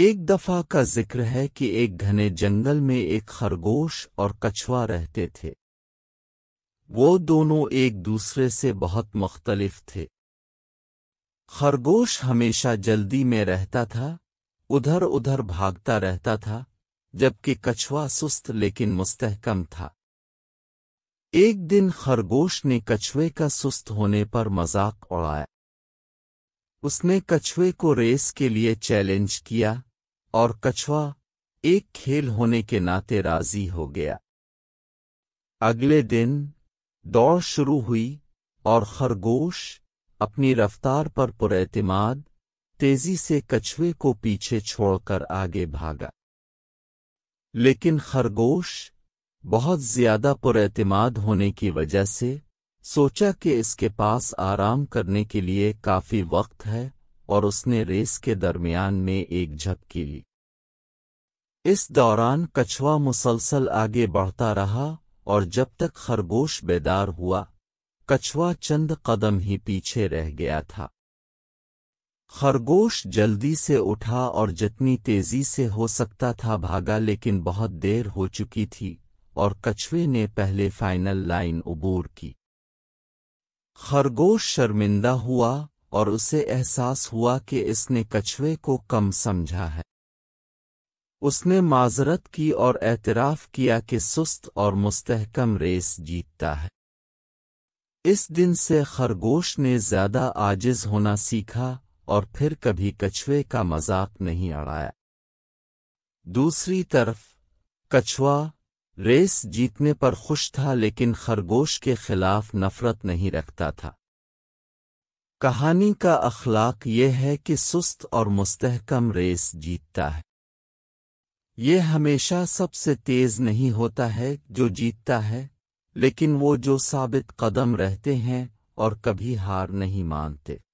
एक दफा का जिक्र है कि एक घने जंगल में एक खरगोश और कछुआ रहते थे वो दोनों एक दूसरे से बहुत मुख्तलिफ थे खरगोश हमेशा जल्दी में रहता था उधर उधर भागता रहता था जबकि कछुआ सुस्त लेकिन मुस्तहकम था एक दिन खरगोश ने कछुए का सुस्त होने पर मजाक उड़ाया उसने कछुए को रेस के लिए चैलेंज किया और कछुआ एक खेल होने के नाते राजी हो गया अगले दिन दौड़ शुरू हुई और खरगोश अपनी रफ्तार पर पुरेतमाद तेजी से कछुए को पीछे छोड़कर आगे भागा लेकिन खरगोश बहुत ज्यादा पुरेतमाद होने की वजह से सोचा कि इसके पास आराम करने के लिए काफी वक्त है और उसने रेस के दरमियान में एक झपकी ली इस दौरान कछुआ मुसलसल आगे बढ़ता रहा और जब तक खरगोश बेदार हुआ कछुआ चंद कदम ही पीछे रह गया था खरगोश जल्दी से उठा और जितनी तेजी से हो सकता था भागा लेकिन बहुत देर हो चुकी थी और कछुए ने पहले फाइनल लाइन उबूर की खरगोश शर्मिंदा हुआ और उसे एहसास हुआ कि इसने कछुए को कम समझा है उसने माजरत की और एतराफ़ किया कि सुस्त और मुस्तहकम रेस जीतता है इस दिन से खरगोश ने ज्यादा आजिज होना सीखा और फिर कभी कछुए का मजाक नहीं अड़ाया दूसरी तरफ कछुआ रेस जीतने पर खुश था लेकिन खरगोश के खिलाफ नफरत नहीं रखता था कहानी का अखलाक यह है कि सुस्त और मुस्तहकम रेस जीतता है ये हमेशा सबसे तेज नहीं होता है जो जीतता है लेकिन वो जो साबित कदम रहते हैं और कभी हार नहीं मानते